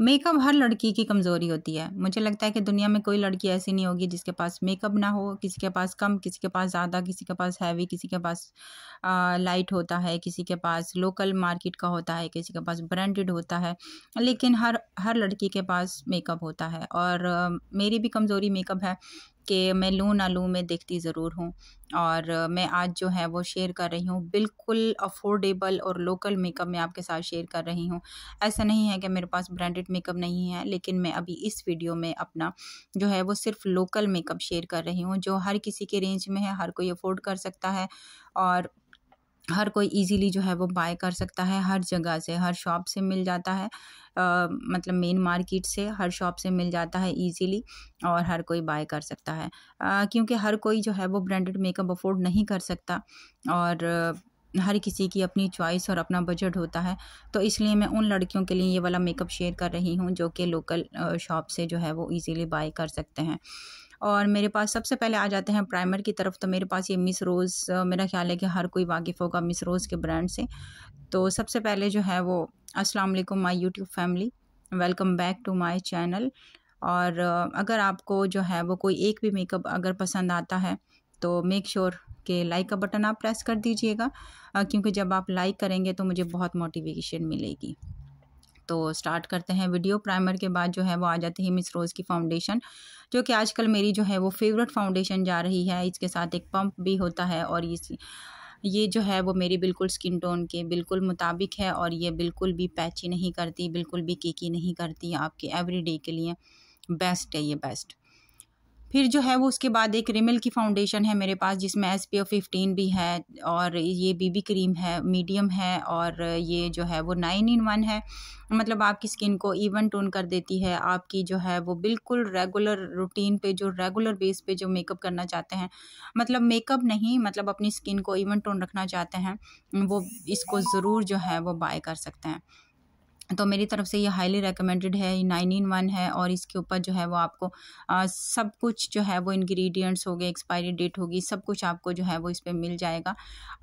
makeup हर लड़की की कमज़ोरी होती है मुझे लगता है कि दुनिया में कोई लड़की ऐसी नहीं होगी जिसके पास मेकअप ना हो किसी के पास कम किसी के पास ज़्यादा किसी के पास हैवी किसी के पास आ, लाइट होता है किसी के पास लोकल मार्केट का होता है किसी के पास ब्रांडेड होता है लेकिन हर हर लड़की के पास मेकअप होता है और आ, मेरी भी कमज़ोरी मेकअप है कि मैं लूँ ना लूँ मैं देखती ज़रूर हूँ और मैं आज जो है वो शेयर कर रही हूँ बिल्कुल अफोर्डेबल और लोकल मेकअप मैं आपके साथ शेयर कर रही हूँ ऐसा नहीं है कि मेरे पास ब्रांडेड मेकअप नहीं है लेकिन मैं अभी इस वीडियो में अपना जो है वो सिर्फ लोकल मेकअप शेयर कर रही हूँ जो हर किसी के रेंज में है हर कोई अफोर्ड कर सकता है और हर कोई ईज़िली जो है वो बाय कर सकता है हर जगह से हर शॉप से मिल जाता है आ, मतलब मेन मार्केट से हर शॉप से मिल जाता है ईजीली और हर कोई बाय कर सकता है आ, क्योंकि हर कोई जो है वो ब्रांडेड मेकअप अफोर्ड नहीं कर सकता और हर किसी की अपनी चॉइस और अपना बजट होता है तो इसलिए मैं उन लड़कियों के लिए ये वाला मेकअप शेयर कर रही हूँ जो कि लोकल शॉप से जो है वो ईज़िली बाई कर सकते हैं और मेरे पास सबसे पहले आ जाते हैं प्राइमर की तरफ तो मेरे पास ये मिस रोज़ मेरा ख्याल है कि हर कोई वाकिफ़ होगा मिस रोज़ के ब्रांड से तो सबसे पहले जो है वो अस्सलाम वालेकुम my YouTube family welcome back to my channel और अगर आपको जो है वो कोई एक भी मेकअप अगर पसंद आता है तो मेक श्योर के लाइक का बटन आप प्रेस कर दीजिएगा क्योंकि जब आप लाइक करेंगे तो मुझे बहुत मोटिवेशन मिलेगी तो स्टार्ट करते हैं वीडियो प्राइमर के बाद जो है वो आ जाती है मिस रोज़ की फाउंडेशन जो कि आजकल मेरी जो है वो फेवरेट फाउंडेशन जा रही है इसके साथ एक पम्प भी होता है और इस ये जो है वो मेरी बिल्कुल स्किन टोन के बिल्कुल मुताबिक है और ये बिल्कुल भी पैची नहीं करती बिल्कुल भी केकी नहीं करती आपके एवरीडे के लिए बेस्ट है ये बेस्ट फिर जो है वो उसके बाद एक रिमिल की फाउंडेशन है मेरे पास जिसमें एस पी ओ फिफ्टीन भी है और ये बीबी क्रीम है मीडियम है और ये जो है वो नाइन इन वन है मतलब आपकी स्किन को इवन टोन कर देती है आपकी जो है वो बिल्कुल रेगुलर रूटीन पे जो रेगुलर बेस पे जो मेकअप करना चाहते हैं मतलब मेकअप नहीं मतलब अपनी स्किन को इवन टोन रखना चाहते हैं वो इसको ज़रूर जो है वो बाय कर सकते हैं तो मेरी तरफ से ये हाईली रिकमेंडेड है नाइन इन वन है और इसके ऊपर जो है वो आपको आ, सब कुछ जो है वो इंग्रेडिएंट्स हो गए एक्सपायरी डेट होगी सब कुछ आपको जो है वो इस पर मिल जाएगा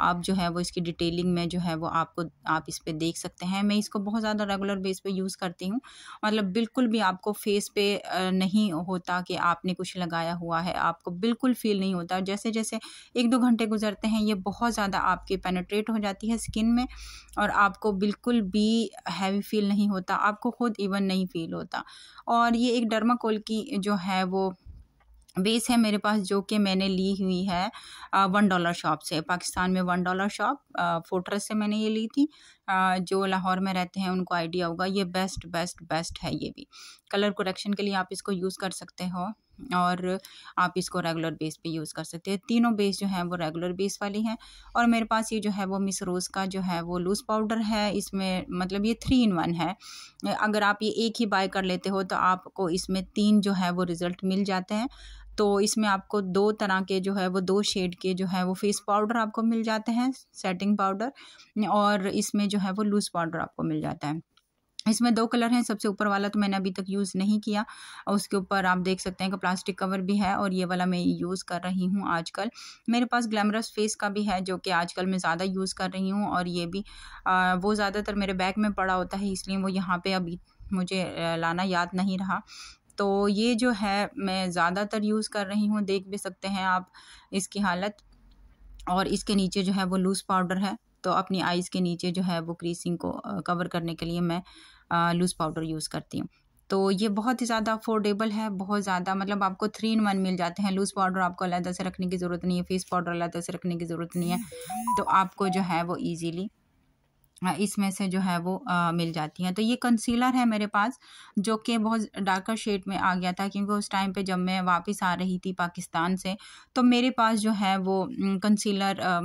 आप जो है वो इसकी डिटेलिंग में जो है वो आपको आप इस पर देख सकते हैं मैं इसको बहुत ज़्यादा रेगुलर बेस पे यूज़ करती हूँ मतलब बिल्कुल भी आपको फेस पे नहीं होता कि आपने कुछ लगाया हुआ है आपको बिल्कुल फील नहीं होता जैसे जैसे एक दो घंटे गुजरते हैं ये बहुत ज़्यादा आपकी पेनिट्रेट हो जाती है स्किन में और आपको बिल्कुल भी हैवी फील फील नहीं होता आपको खुद इवन नहीं फील होता और ये एक डर्माकोल की जो है वो बेस है मेरे पास जो कि मैंने ली हुई है वन डॉलर शॉप से पाकिस्तान में वन डॉलर शॉप फोट्रस से मैंने ये ली थी आ, जो लाहौर में रहते हैं उनको आइडिया होगा ये बेस्ट बेस्ट बेस्ट है ये भी कलर कोरेक्शन के लिए आप इसको यूज़ कर सकते हो और आप इसको रेगुलर बेस पे यूज़ कर सकते हैं तीनों बेस जो हैं वो रेगुलर बेस वाली हैं और मेरे पास ये जो है वो मिस रोज़ का जो है वो लूज़ पाउडर है इसमें मतलब ये थ्री इन वन है अगर आप ये एक ही बाय कर लेते हो तो आपको इसमें तीन जो है वो रिज़ल्ट मिल जाते हैं तो इसमें आपको दो तरह के जो है वो दो शेड के जो है वो फेस पाउडर आपको मिल जाते हैं सेटिंग पाउडर और इसमें जो है वो लूज़ पाउडर आपको मिल जाता है इसमें दो कलर हैं सबसे ऊपर वाला तो मैंने अभी तक यूज़ नहीं किया और उसके ऊपर आप देख सकते हैं कि प्लास्टिक कवर भी है और ये वाला मैं यूज़ कर रही हूँ आजकल मेरे पास ग्लैमरस फेस का भी है जो कि आजकल मैं ज़्यादा यूज़ कर रही हूँ और ये भी आ, वो ज़्यादातर मेरे बैग में पड़ा होता है इसलिए वो यहाँ पर अभी मुझे लाना याद नहीं रहा तो ये जो है मैं ज़्यादातर यूज़ कर रही हूँ देख भी सकते हैं आप इसकी हालत और इसके नीचे जो है वो लूज़ पाउडर है तो अपनी आइज़ के नीचे जो है वो क्रीसिंग को कवर करने के लिए मैं लूज़ पाउडर यूज़ करती हूँ तो ये बहुत ही ज़्यादा अफोर्डेबल है बहुत ज़्यादा मतलब आपको थ्री इन वन मिल जाते हैं लूज़ पाउडर आपको अलहदा से रखने की ज़रूरत नहीं है फेस पाउडर अलहदा से रखने की ज़रूरत नहीं है तो आपको जो है वो ईज़िली इसमें से जो है वो आ, मिल जाती हैं तो ये कंसीलर है मेरे पास जो कि बहुत डार्कर शेड में आ गया था क्योंकि उस टाइम पे जब मैं वापस आ रही थी पाकिस्तान से तो मेरे पास जो है वो कंसीलर आ,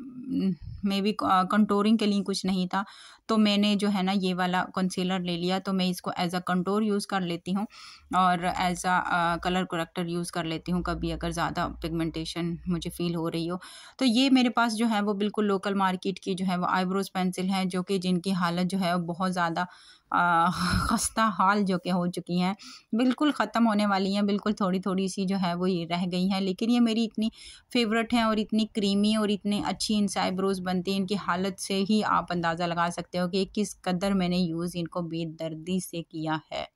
मे बी कंटोरिंग के लिए कुछ नहीं था तो मैंने जो है ना ये वाला कंसीलर ले लिया तो मैं इसको एज अ कंटोर यूज़ कर लेती हूँ और as a colour corrector use कर लेती हूँ कभी अगर ज़्यादा पिगमेंटेशन मुझे फील हो रही हो तो ये मेरे पास जो है वो बिल्कुल लोकल मार्केट की जो है वो आईब्रोज पेंसिल है जो कि जिनकी हालत जो है वो बहुत ज़्यादा खस्ता हाल जो कि हो चुकी हैं बिल्कुल ख़त्म होने वाली हैं बिल्कुल थोड़ी थोड़ी सी जो है वो ये रह गई हैं लेकिन ये मेरी इतनी फेवरेट हैं और इतनी क्रीमी और इतनी अच्छी इन साइब्रोज़ बनती हैं इनकी हालत से ही आप अंदाज़ा लगा सकते हो कि किस कदर मैंने यूज़ इनको बेदर्दी से किया है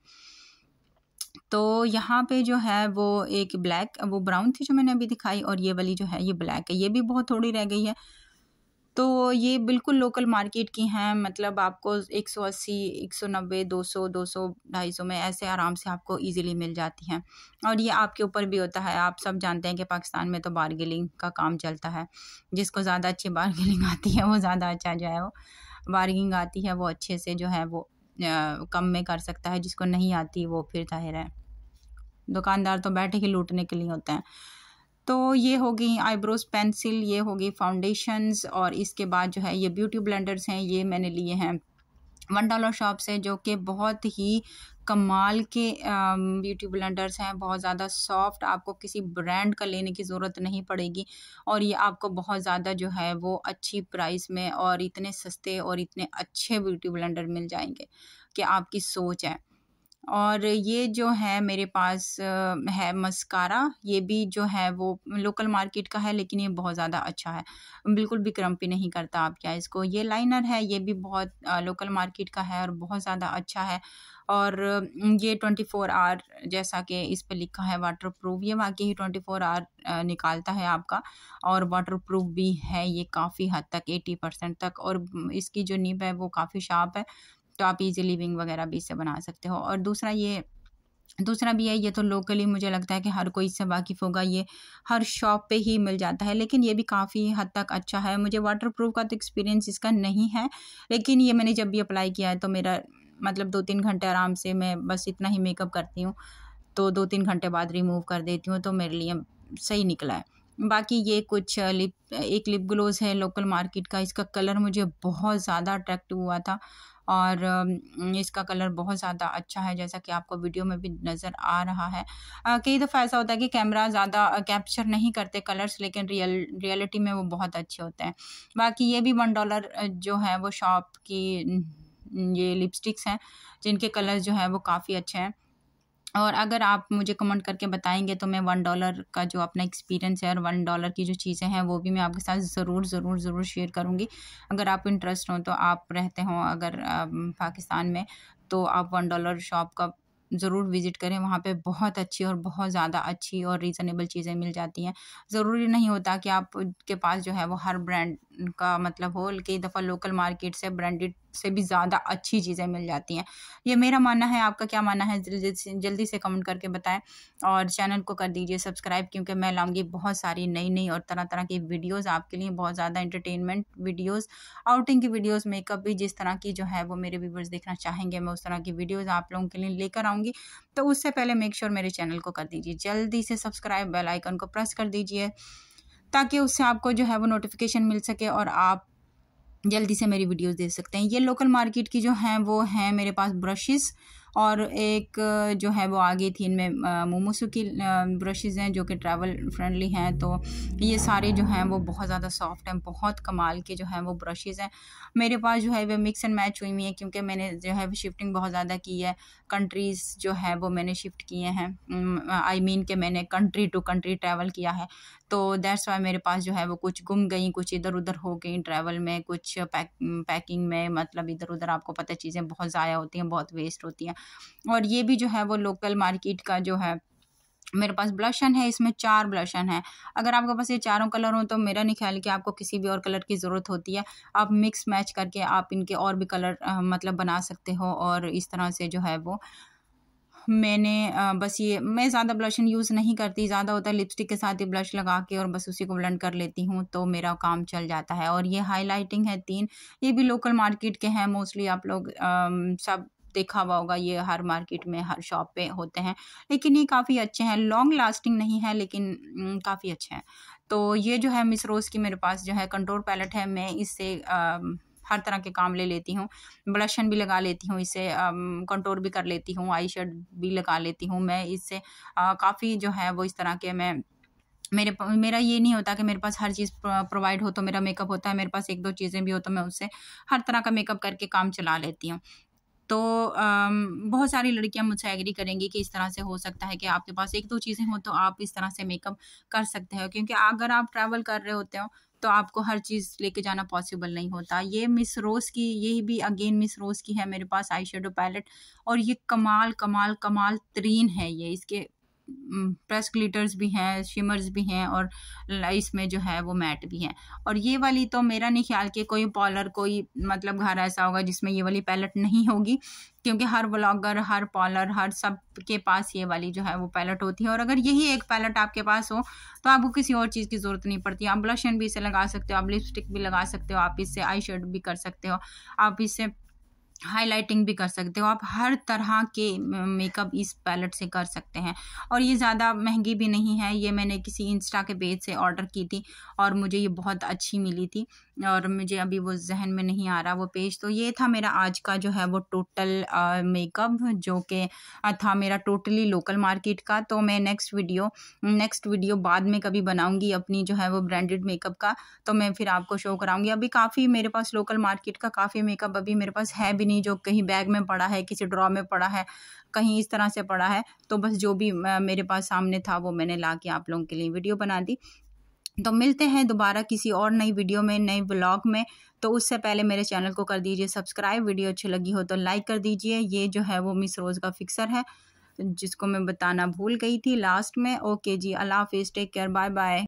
तो यहाँ पे जो है वो एक ब्लैक वो ब्राउन थी जो मैंने अभी दिखाई और ये वाली जो है ये ब्लैक है ये भी बहुत थोड़ी रह गई है तो ये बिल्कुल लोकल मार्केट की हैं मतलब आपको एक सौ अस्सी एक सौ नब्बे दो सौ दो सौ ढाई सौ में ऐसे आराम से आपको इजीली मिल जाती हैं और ये आपके ऊपर भी होता है आप सब जानते हैं कि पाकिस्तान में तो बारगेलिंग का काम चलता है जिसको ज़्यादा अच्छी बारगेलिंग आती है वो ज़्यादा अच्छा जो है वो बारगिंग आती है वो अच्छे से जो है वो कम में कर सकता है जिसको नहीं आती वो फिर जाहिर है दुकानदार तो बैठे ही लूटने के लिए होते हैं तो ये होगी आईब्रोज पेंसिल ये होगी फाउंडेशंस और इसके बाद जो है ये ब्यूटी ब्लेंडर्स हैं ये मैंने लिए हैं वन डॉलर शॉप से जो कि बहुत ही कमाल के ब्यूटी ब्लेंडर्स हैं बहुत ज़्यादा सॉफ्ट आपको किसी ब्रांड का लेने की ज़रूरत नहीं पड़ेगी और ये आपको बहुत ज़्यादा जो है वो अच्छी प्राइस में और इतने सस्ते और इतने अच्छे ब्यूटी ब्लेंडर मिल जाएंगे कि आपकी सोच है और ये जो है मेरे पास है मस्कारा ये भी जो है वो लोकल मार्केट का है लेकिन ये बहुत ज़्यादा अच्छा है बिल्कुल भी क्रम्पी नहीं करता आप क्या इसको ये लाइनर है ये भी बहुत लोकल मार्केट का है और बहुत ज़्यादा अच्छा है और ये ट्वेंटी फोर आर जैसा कि इस पर लिखा है वाटर प्रूफ ये वाकई ही ट्वेंटी फोर आर निकालता है आपका और वाटर प्रूफ भी है ये काफ़ी हद तक एटी परसेंट तक और इसकी जो निब है वो काफ़ी शार्प है तो आप इजीली विंग वगैरह भी इससे बना सकते हो और दूसरा ये दूसरा भी है ये तो लोकली मुझे लगता है कि हर कोई इससे वाकिफ़ होगा ये हर शॉप पे ही मिल जाता है लेकिन ये भी काफ़ी हद तक अच्छा है मुझे वाटर प्रूफ का तो एक्सपीरियंस इसका नहीं है लेकिन ये मैंने जब भी अप्लाई किया है तो मेरा मतलब दो तीन घंटे आराम से मैं बस इतना ही मेकअप करती हूँ तो दो तीन घंटे बाद रिमूव कर देती हूँ तो मेरे लिए सही निकला है बाकी ये कुछ लिप एक लिप ग्लोज है लोकल मार्केट का इसका कलर मुझे बहुत ज़्यादा अट्रैक्टिव हुआ था और इसका कलर बहुत ज़्यादा अच्छा है जैसा कि आपको वीडियो में भी नज़र आ रहा है कई दफ़ा ऐसा होता है कि कैमरा ज़्यादा कैप्चर नहीं करते कलर्स लेकिन रियल रियलिटी में वो बहुत अच्छे होते हैं बाकी ये भी वन डॉलर जो है वो शॉप की ये लिपस्टिक्स हैं जिनके कलर्स जो हैं वो काफ़ी अच्छे हैं और अगर आप मुझे कमेंट करके बताएंगे तो मैं वन डॉलर का जो अपना एक्सपीरियंस है और वन डॉलर की जो चीज़ें हैं वो भी मैं आपके साथ ज़रूर ज़रूर ज़रूर शेयर करूँगी अगर आप इंटरेस्ट हो तो आप रहते हों अगर पाकिस्तान में तो आप वन डॉलर शॉप का ज़रूर विज़िट करें वहाँ पे बहुत अच्छी और बहुत ज़्यादा अच्छी और रीज़नेबल चीज़ें मिल जाती हैं ज़रूरी नहीं होता कि आप के पास जो है वो हर ब्रांड का मतलब हो कई दफ़ा लोकल मार्केट से ब्रांडेड से भी ज़्यादा अच्छी चीज़ें मिल जाती हैं ये मेरा मानना है आपका क्या मानना है जल्दी से जल्दी से कमेंट करके बताएं और चैनल को कर दीजिए सब्सक्राइब क्योंकि मैं लाऊंगी बहुत सारी नई नई और तरह तरह की वीडियोस आपके लिए बहुत ज़्यादा एंटरटेनमेंट वीडियोस आउटिंग की वीडियोस मेकअप भी जिस तरह की जो है वो मेरे व्यूवर्स देखना चाहेंगे मैं उस तरह की वीडियोज़ आप लोगों के लिए लेकर आऊँगी तो उससे पहले मेक श्योर मेरे चैनल को कर दीजिए जल्दी से सब्सक्राइब बेलाइकन को प्रेस कर दीजिए ताकि उससे आपको जो है वो नोटिफिकेशन मिल सके और आप जल्दी से मेरी वीडियोस देख सकते हैं ये लोकल मार्केट की जो हैं वो हैं मेरे पास ब्रशेस और एक जो है वो आ गई थी इनमें मोमोसू की ब्रशेस हैं जो कि ट्रैवल फ्रेंडली हैं तो ये सारे जो हैं वो बहुत ज़्यादा सॉफ्ट हैं बहुत कमाल के जो हैं वो ब्रशेज़ हैं मेरे पास जो है वो मिक्स एंड मैच हुई हुई हैं क्योंकि मैंने जो है वो शिफ्टिंग बहुत ज़्यादा की है कंट्रीज़ जो हैं वो मैंने शिफ्ट किए हैं आई मीन के मैंने कंट्री टू कंट्री ट्रैवल किया है तो दैट्स वाई मेरे पास जो है वो कुछ गुम गई कुछ इधर उधर हो गई ट्रैवल में कुछ पैक पैकिंग में मतलब इधर उधर आपको पता चीज़ें बहुत ज़ाया होती हैं बहुत वेस्ट होती हैं और ये भी जो है वो लोकल मार्केट का जो है मेरे पास ब्लशन है इसमें चार ब्लशन है अगर आपके पास ये चारों कलर हो तो मेरा नहीं ख्याल कि आपको किसी भी और कलर की ज़रूरत होती है आप मिक्स मैच करके आप इनके और भी कलर मतलब बना सकते हो और इस तरह से जो है वो मैंने बस ये मैं ज़्यादा ब्लशन यूज़ नहीं करती ज़्यादा होता है लिपस्टिक के साथ ही ब्लश लगा के और बस उसी को ब्लेंड कर लेती हूँ तो मेरा काम चल जाता है और ये हाइलाइटिंग है तीन ये भी लोकल मार्केट के हैं मोस्टली आप लोग आ, सब देखा हुआ होगा ये हर मार्केट में हर शॉप पे होते हैं लेकिन ये काफ़ी अच्छे हैं लॉन्ग लास्टिंग नहीं है लेकिन काफ़ी अच्छे हैं तो ये जो है मिस रोज़ की मेरे पास जो है कंट्रोल पैलेट है मैं इससे हर तरह के काम ले लेती हूँ ब्लशन भी लगा लेती हूँ इसे कंट्रोल भी कर लेती हूँ आई शेड भी लगा लेती हूँ मैं इससे काफ़ी जो है वो इस तरह के मैं मेरे मेरा ये नहीं होता कि मेरे पास हर चीज़ प्रोवाइड हो तो मेरा मेकअप होता है मेरे पास एक दो चीज़ें भी हो तो मैं उससे हर तरह का मेकअप करके काम चला लेती हूँ तो बहुत सारी लड़कियां मुझसे एग्री करेंगी कि इस तरह से हो सकता है कि आपके पास एक दो चीज़ें हों तो आप इस तरह से मेकअप कर सकते हो क्योंकि अगर आप ट्रैवल कर रहे होते हो तो आपको हर चीज़ लेके जाना पॉसिबल नहीं होता ये मिस रोज़ की ये भी अगेन मिस रोज़ की है मेरे पास आई शेडो पैलेट और ये कमाल कमाल कमाल तरीन है ये इसके प्रेस ग्लिटर्स भी हैं शिमर्स भी हैं और इसमें जो है वो मैट भी हैं और ये वाली तो मेरा नहीं ख्याल कि कोई पॉलर कोई मतलब घर ऐसा होगा जिसमें ये वाली पैलेट नहीं होगी क्योंकि हर ब्लॉगर हर पॉलर हर सब के पास ये वाली जो है वो पैलेट होती है और अगर यही एक पैलेट आपके पास हो तो आपको किसी और चीज़ की ज़रूरत नहीं पड़ती आप ब्लशन भी इसे लगा सकते हो आप लिपस्टिक भी लगा सकते हो आप इससे आई भी कर सकते हो आप इससे हाइलाइटिंग भी कर सकते हो आप हर तरह के मेकअप इस पैलेट से कर सकते हैं और ये ज़्यादा महंगी भी नहीं है ये मैंने किसी इंस्टा के पेज से ऑर्डर की थी और मुझे ये बहुत अच्छी मिली थी और मुझे अभी वो जहन में नहीं आ रहा वो पेज तो ये था मेरा आज का जो है वो टोटल मेकअप जो कि था मेरा टोटली लोकल मार्केट का तो मैं नेक्स्ट वीडियो नेक्स्ट वीडियो बाद में कभी बनाऊँगी अपनी जो है वो ब्रांडेड मेकअप का तो मैं फिर आपको शो कराऊँगी अभी काफ़ी मेरे पास लोकल मार्केट का काफ़ी मेकअप अभी मेरे पास है भी नहीं जो कहीं बैग में पड़ा है किसी ड्रॉ में पड़ा है कहीं इस तरह से पड़ा है तो बस जो भी मेरे पास सामने था वो मैंने ला के आप लोगों के लिए वीडियो बना दी तो मिलते हैं दोबारा किसी और नई वीडियो में नए ब्लॉग में तो उससे पहले मेरे चैनल को कर दीजिए सब्सक्राइब वीडियो अच्छी लगी हो तो लाइक कर दीजिए ये जो है वो मिस रोज़ का फिक्सर है जिसको मैं बताना भूल गई थी लास्ट में ओके जी अल्लाह हाफिज़ टेक केयर बाय बाय